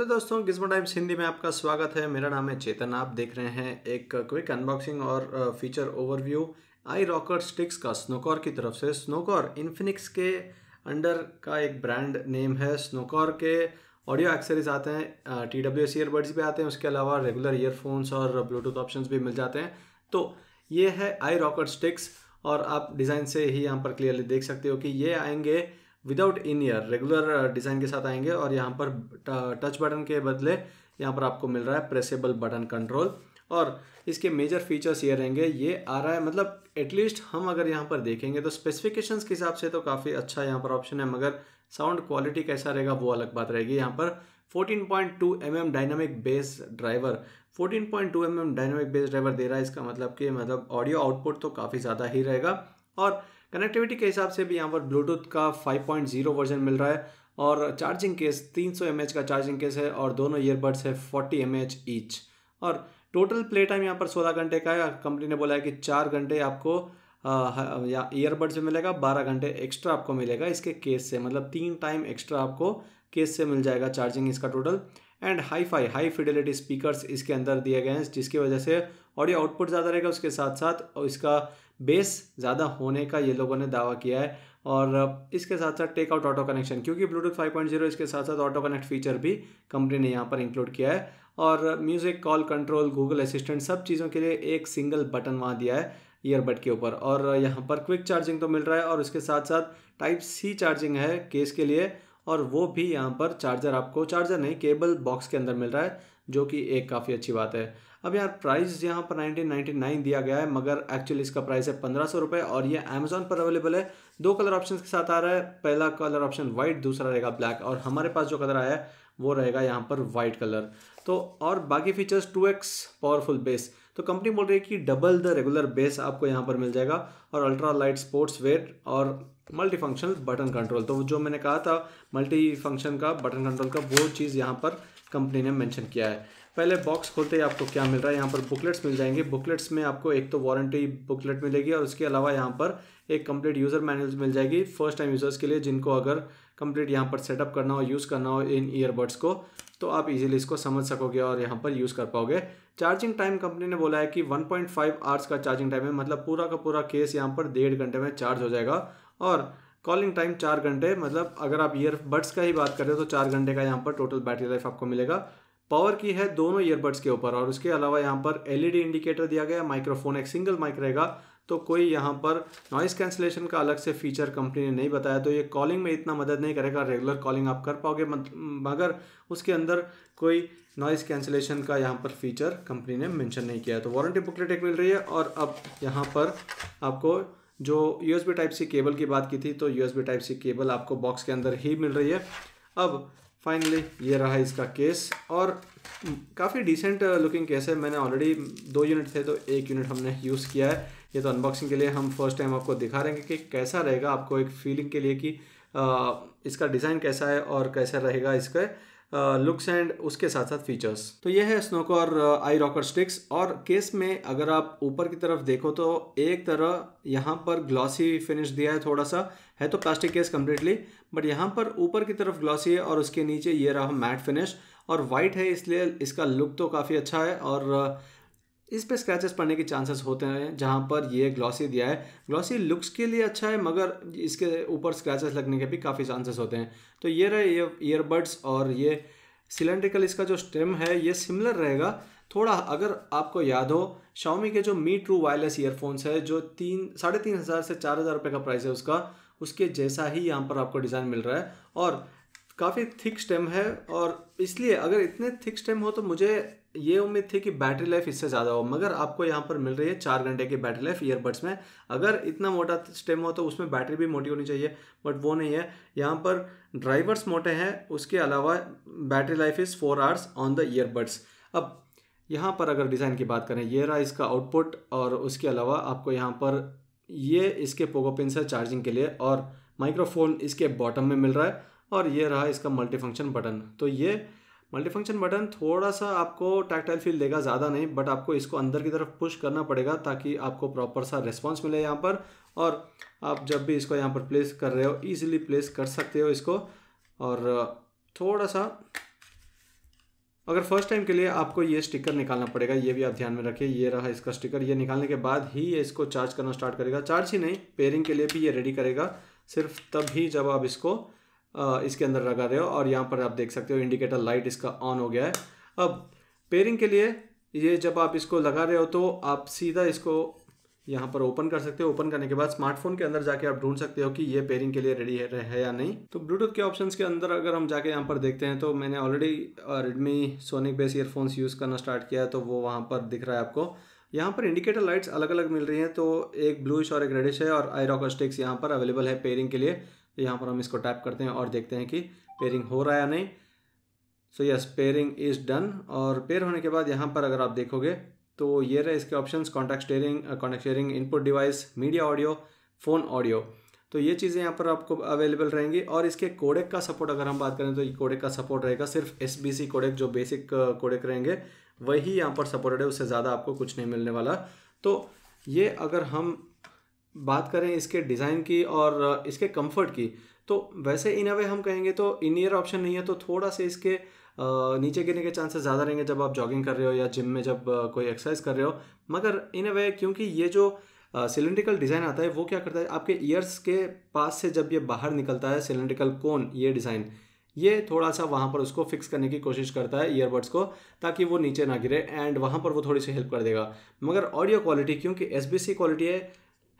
hello दोस्तों Gizmo times Hindi में आपका स्वागत है मेरा नाम है चेतन आप देख रहे हैं एक क्विक अनबॉक्सिंग और feature overview I rocker sticks का स्नोकॉर की तरफ से स्नोकॉर इन्फिनिक्स के अंडर का एक ब्रांड नेम है स्नोकॉर के ऑडियो एक्सेसरीज आते हैं टी डब्ल्यू एस ईयरबड्स भी आते हैं उसके अलावा रेगुलर ईयरफोन्स और ब्लूटूथ ऑप्शन भी मिल जाते हैं तो ये है आई रॉकर स्टिक्स और आप डिज़ाइन से ही यहाँ पर क्लियरली देख सकते हो कि ये आएंगे without in ear regular design के साथ आएंगे और यहाँ पर टच uh, बटन के बदले यहाँ पर आपको मिल रहा है प्रेसेबल बटन कंट्रोल और इसके मेजर फीचर्स ये रहेंगे ये आ रहा है मतलब एटलीस्ट हम अगर यहाँ पर देखेंगे तो स्पेसिफिकेशंस के हिसाब से तो काफ़ी अच्छा यहाँ पर ऑप्शन है मगर साउंड क्वालिटी कैसा रहेगा वो अलग बात रहेगी यहाँ पर 14.2 point mm dynamic bass driver 14.2 point mm dynamic bass driver दे रहा है इसका मतलब कि मतलब ऑडियो आउटपुट तो काफ़ी ज़्यादा ही रहेगा और कनेक्टिविटी के हिसाब से भी यहाँ पर ब्लूटूथ का 5.0 वर्जन मिल रहा है और चार्जिंग केस 300 सौ का चार्जिंग केस है और दोनों ईयरबड्स है 40 एम ईच और टोटल प्ले टाइम यहाँ पर 16 घंटे का है कंपनी ने बोला है कि चार घंटे आपको ईयरबड्स में मिलेगा बारह घंटे एक्स्ट्रा आपको मिलेगा इसके केस से मतलब तीन टाइम एक्स्ट्रा आपको केस से मिल जाएगा चार्जिंग इसका total and hi fi hi fidelity speakers इसके अंदर दिए गए हैं जिसकी वजह से और ये आउटपुट ज़्यादा रहेगा उसके साथ साथ और इसका बेस ज़्यादा होने का ये लोगों ने दावा किया है और इसके साथ साथ टेक आउट ऑटो कनेक्शन क्योंकि ब्लूटूथ 5.0 इसके साथ साथ ऑटो कनेक्ट फीचर भी कंपनी ने यहाँ पर इंक्लूड किया है और music call control Google assistant सब चीज़ों के लिए एक सिंगल बटन वहाँ दिया है ईयरबड के ऊपर और यहाँ पर क्विक चार्जिंग तो मिल रहा है और उसके साथ साथ टाइप सी चार्जिंग है केस के लिए और वो भी यहाँ पर चार्जर आपको चार्जर नहीं केबल बॉक्स के अंदर मिल रहा है जो कि एक काफ़ी अच्छी बात है अब यार प्राइस यहाँ पर 1999 दिया गया है मगर एक्चुअली इसका प्राइस है पंद्रह सौ रुपये और ये अमेजोन पर अवेलेबल है दो कलर ऑप्शन के साथ आ रहा है पहला कलर ऑप्शन वाइट दूसरा रहेगा ब्लैक और हमारे पास जो कलर आया है वो रहेगा यहाँ पर वाइट कलर तो और बाकी फीचर्स एक्स पावरफुल बेस तो कंपनी बोल रही है कि डबल द रेगुलर बेस आपको यहाँ पर मिल जाएगा और अल्ट्रा लाइट स्पोर्ट्स वेट और मल्टी फंक्शनल बटन कंट्रोल तो जो मैंने कहा था मल्टी फंक्शन का बटन कंट्रोल का वो चीज़ यहाँ पर कंपनी ने मेंशन किया है पहले बॉक्स खोलते ही आपको क्या मिल रहा है यहाँ पर बुकलेट्स मिल जाएंगे बुकलेट्स में आपको एक तो वारंटी बुकलेट मिलेगी और उसके अलावा यहाँ पर एक कंप्लीट यूज़र मैनुअल्स मिल जाएगी फर्स्ट टाइम यूज़र्स के लिए जिनको अगर कंप्लीट यहाँ पर सेटअप करना हो यूज़ करना हो इन ईयरबड्स को तो आप इजीली इसको समझ सकोगे और यहाँ पर यूज़ कर पाओगे चार्जिंग टाइम कंपनी ने बोला है कि 1.5 पॉइंट आवर्स का चार्जिंग टाइम है मतलब पूरा का पूरा केस यहाँ पर डेढ़ घंटे में चार्ज हो जाएगा और कॉलिंग टाइम चार घंटे मतलब अगर आप ईयरबड्स का ही बात करें तो चार घंटे का यहाँ पर टोटल बैटरी लाइफ आपको मिलेगा पावर की है दोनों ईयरबड्स के ऊपर और उसके अलावा यहाँ पर एलईडी इंडिकेटर e दिया गया माइक्रोफोन एक सिंगल माइक रहेगा तो कोई यहाँ पर नॉइस कैंसिलेशन का अलग से फीचर कंपनी ने नहीं बताया तो ये कॉलिंग में इतना मदद नहीं करेगा रेगुलर कॉलिंग आप कर पाओगे मगर उसके अंदर कोई नॉइस कैंसिलेशन का यहाँ पर फीचर कंपनी ने मेंशन नहीं किया है तो वारंटी बुकलेट एक मिल रही है और अब यहाँ पर आपको जो U S B type C cable की बात की थी तो U S B type C cable आपको बॉक्स के अंदर ही मिल रही है अब फाइनली ये रहा इसका केस और काफ़ी डिसेंट लुकिंग केस है मैंने ऑलरेडी दो यूनिट थे तो एक यूनिट हमने यूज़ किया है ये तो अनबॉक्सिंग के लिए हम फर्स्ट टाइम आपको दिखा रहे हैं कि कैसा रहेगा आपको एक फीलिंग के लिए कि इसका डिज़ाइन कैसा है और कैसा रहेगा इसका लुक्स एंड उसके साथ साथ फीचर्स तो ये है और आई रॉकर स्टिक्स और केस में अगर आप ऊपर की तरफ देखो तो एक तरह यहाँ पर ग्लॉसी फिनिश दिया है थोड़ा सा है तो प्लास्टिक केस कम्प्लीटली बट यहाँ पर ऊपर की तरफ ग्लॉसी है और उसके नीचे ये रहा मैट फिनिश और वाइट है इसलिए इसका लुक तो काफ़ी अच्छा है और इस पे स्क्रैचेस पड़ने के चांसेस होते हैं जहाँ पर ये ग्लॉसी दिया है ग्लॉसी लुक्स के लिए अच्छा है मगर इसके ऊपर स्क्रैचेस लगने के भी काफ़ी चांसेस होते हैं तो ये रहे ये ईयरबड्स और ये सिलेंड्रिकल इसका जो स्टेम है ये सिमिलर रहेगा थोड़ा अगर आपको याद हो शाओमी के जो मी ट्रू वायरलेस ईयरफोन्स है जो तीन साढ़े तीन हज़ार से चार हज़ार रुपये का प्राइस है उसका उसके जैसा ही यहाँ पर आपको डिज़ाइन मिल रहा है और काफ़ी थिक स्टेम है और इसलिए अगर इतने थिक स्टेम हो तो मुझे ये उम्मीद थी कि बैटरी लाइफ इससे ज़्यादा हो मगर आपको यहाँ पर मिल रही है चार घंटे की बैटरी लाइफ ईयरबड्स में अगर इतना मोटा स्टेम हो तो उसमें बैटरी भी मोटी होनी चाहिए बट वो नहीं है यहाँ पर ड्राइवर्स मोटे हैं उसके अलावा battery life is four hours on the earbuds अब यहाँ पर अगर डिज़ाइन की बात करें ये रहा इसका आउटपुट और उसके अलावा आपको यहाँ पर ये इसके पोगोपिन है चार्जिंग के लिए और माइक्रोफोन इसके बॉटम में मिल रहा है और ये रहा इसका मल्टी फंक्शन बटन तो ये मल्टी फंक्शन बटन थोड़ा सा आपको टैक्टाइल फील देगा ज़्यादा नहीं बट आपको इसको अंदर की तरफ पुश करना पड़ेगा ताकि आपको प्रॉपर सा रिस्पॉन्स मिले यहाँ पर और आप जब भी इसको यहाँ पर प्लेस कर रहे हो ईजिली प्लेस कर सकते हो इसको और थोड़ा सा अगर फर्स्ट टाइम के लिए आपको ये स्टिकर निकालना पड़ेगा ये भी आप ध्यान में रखिए ये रहा इसका स्टिकर ये निकालने के बाद ही ये इसको चार्ज करना स्टार्ट करेगा चार्ज ही नहीं पेयरिंग के लिए भी ये रेडी करेगा सिर्फ तब ही जब आप इसको इसके अंदर लगा रहे हो और यहाँ पर आप देख सकते हो इंडिकेटर लाइट इसका ऑन हो गया है अब पेयरिंग के लिए ये जब आप इसको लगा रहे हो तो आप सीधा इसको यहाँ पर ओपन कर सकते हो ओपन करने के बाद स्मार्टफोन के अंदर जाके आप ढूंढ सकते हो कि ये पेयरिंग के लिए रेडी है, है या नहीं तो ब्लूटूथ के ऑप्शंस के अंदर अगर हम जाके यहाँ पर देखते हैं तो मैंने already Redmi Sonic Bass earphones use करना स्टार्ट किया है तो वो वहाँ पर दिख रहा है आपको यहाँ पर इंडिकेटर लाइट्स अलग अलग मिल रही हैं तो एक ब्लूश और एक रेडिश है और आईरॉकस्टिक्स यहाँ पर अवेलेबल है पेयरिंग के लिए तो यहाँ पर हम इसको टाइप करते हैं और देखते हैं कि पेयरिंग हो रहा है या नहीं so yes pairing is done और पेयर होने के बाद यहाँ पर अगर आप देखोगे तो ये रहे इसके options contact sharing contact sharing input device media audio phone audio तो ये चीज़ें यहाँ पर आपको अवेलेबल रहेंगी और इसके कोडेक का सपोर्ट अगर हम बात करें तो ये कोडेक का सपोर्ट रहेगा सिर्फ एस बी सी कोडेक जो बेसिक कोडेक uh, रहेंगे वही यहाँ पर सपोर्टेड है उससे ज़्यादा आपको कुछ नहीं मिलने वाला तो ये अगर हम बात करें इसके डिज़ाइन की और इसके कंफर्ट की तो वैसे इन अवे हम कहेंगे तो इन ईयर ऑप्शन नहीं है तो थोड़ा से इसके नीचे गिरने के चांसेस ज़्यादा रहेंगे जब आप जॉगिंग कर रहे हो या जिम में जब कोई एक्सरसाइज कर रहे हो मगर इन अवे क्योंकि ये जो सिलेंड्रिकल डिज़ाइन आता है वो क्या करता है आपके ईयर्स के पास से जब ये बाहर निकलता है सिलेंड्रिकल कोन ये डिज़ाइन ये थोड़ा सा वहाँ पर उसको फिक्स करने की कोशिश करता है ईयरबड्स को ताकि वो नीचे ना गिरे एंड वहाँ पर वो थोड़ी सी हेल्प कर देगा मगर ऑडियो क्वालिटी क्योंकि एस क्वालिटी है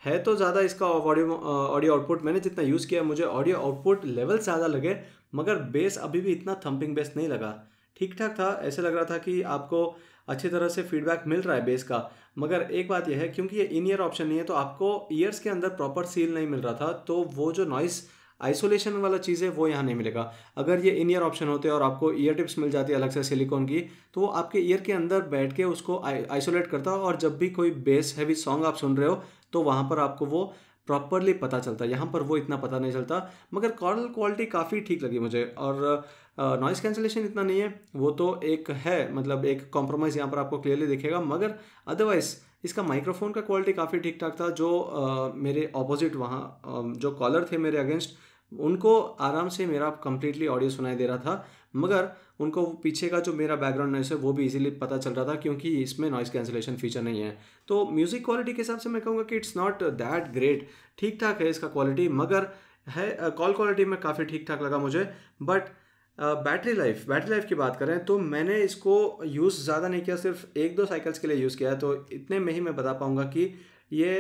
है तो ज़्यादा इसका ऑडियो ऑडियो आउटपुट मैंने जितना यूज़ किया मुझे ऑडियो आउटपुट लेवल ज़्यादा लगे मगर बेस अभी भी इतना थंपिंग बेस नहीं लगा ठीक ठाक था ऐसे लग रहा था कि आपको अच्छी तरह से फीडबैक मिल रहा है बेस का मगर एक बात यह है क्योंकि ये इन ईयर ऑप्शन नहीं है तो आपको ईयर्स के अंदर प्रॉपर सील नहीं मिल रहा था तो वो जो नॉइस आइसोलेशन वाला चीज़ है वो यहाँ नहीं मिलेगा अगर ये इन ईयर ऑप्शन होते और आपको ईयर टिप्स मिल जाती है अलग से सिलिकॉन की तो वो आपके ईयर के अंदर बैठ के उसको आइसोलेट करता और जब भी कोई बेस हैवी सॉन्ग आप सुन रहे हो तो वहाँ पर आपको वो प्रॉपरली पता चलता है यहाँ पर वो इतना पता नहीं चलता मगर कॉल क्वालिटी काफ़ी ठीक लगी मुझे और नॉइस कैंसिलेशन इतना नहीं है वो तो एक है मतलब एक कॉम्प्रोमाइज़ यहाँ पर आपको क्लियरली दिखेगा मगर अदरवाइज़ इसका माइक्रोफोन का क्वालिटी काफ़ी ठीक ठाक था जो uh, मेरे ऑपोजिट वहाँ जो कॉलर थे मेरे अगेंस्ट उनको आराम से मेरा कंप्लीटली ऑडियो सुनाई दे रहा था मगर उनको पीछे का जो मेरा बैकग्राउंड नॉइस है वो भी इजीली पता चल रहा था क्योंकि इसमें नॉइज़ कैंसिलेशन फीचर नहीं है तो म्यूज़िक क्वालिटी के हिसाब से मैं कहूँगा कि इट्स नॉट दैट ग्रेट ठीक ठाक है इसका क्वालिटी मगर है कॉल क्वालिटी में काफ़ी ठीक ठाक लगा मुझे but battery life battery life की बात करें तो मैंने इसको यूज़ ज़्यादा नहीं किया सिर्फ एक दो साइकिल्स के लिए यूज़ किया है तो इतने में ही मैं बता पाऊँगा कि ये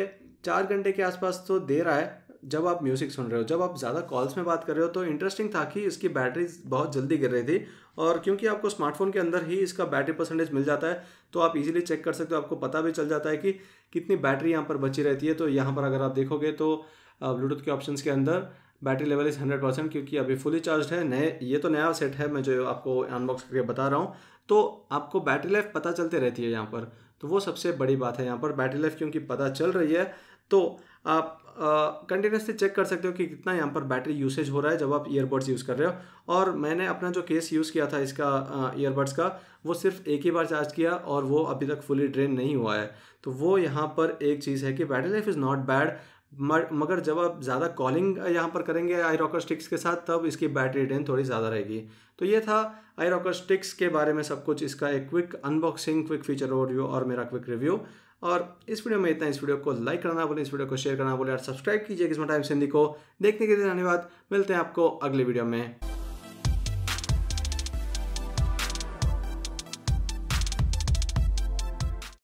चार घंटे के आसपास तो दे रहा है जब आप म्यूज़िक सुन रहे हो जब आप ज़्यादा कॉल्स में बात कर रहे हो तो इंटरेस्टिंग था कि इसकी बैटरी बहुत जल्दी गिर रही थी और क्योंकि आपको स्मार्टफोन के अंदर ही इसका बैटरी परसेंटेज मिल जाता है तो आप इजीली चेक कर सकते हो आपको पता भी चल जाता है कि कितनी बैटरी यहाँ पर बची रहती है तो यहाँ पर अगर आप देखोगे तो ब्लूटूथ के ऑप्शन के अंदर battery level is hundred percent क्योंकि अभी फुली चार्ज है नए ये तो नया सेट है मैं जो आपको अनबॉक्स करके बता रहा हूँ तो आपको बैटरी लाइफ पता चलते रहती है यहाँ पर तो वो सबसे बड़ी बात है यहाँ पर बैटरी लाइफ क्योंकि पता चल रही है तो आप कंटिन्यूसली चेक कर सकते हो कि कितना यहाँ पर बैटरी यूसेज हो रहा है जब आप ईयरबड्स यूज़ कर रहे हो और मैंने अपना जो केस यूज़ किया था इसका ईयरबड्स का वो सिर्फ एक ही बार चार्ज किया और वो अभी तक फुली ड्रेन नहीं हुआ है तो वो यहाँ पर एक चीज़ है कि battery life is not bad मगर जब आप ज़्यादा कॉलिंग यहाँ पर करेंगे आई रॉकर स्टिक्स के साथ तब इसकी बैटरी ड्रेन थोड़ी ज़्यादा रहेगी तो ये था आई रॉकर स्टिक्स के बारे में सब कुछ इसका एक quick unboxing quick feature overview और मेरा क्विक रिव्यू और इस वीडियो में इतना इस वीडियो को लाइक करना बोले इस वीडियो को शेयर करना बोले और सब्सक्राइब कीजिए किस्मत टाइम सिंधी को देखने के लिए धन्यवाद मिलते हैं आपको अगले वीडियो में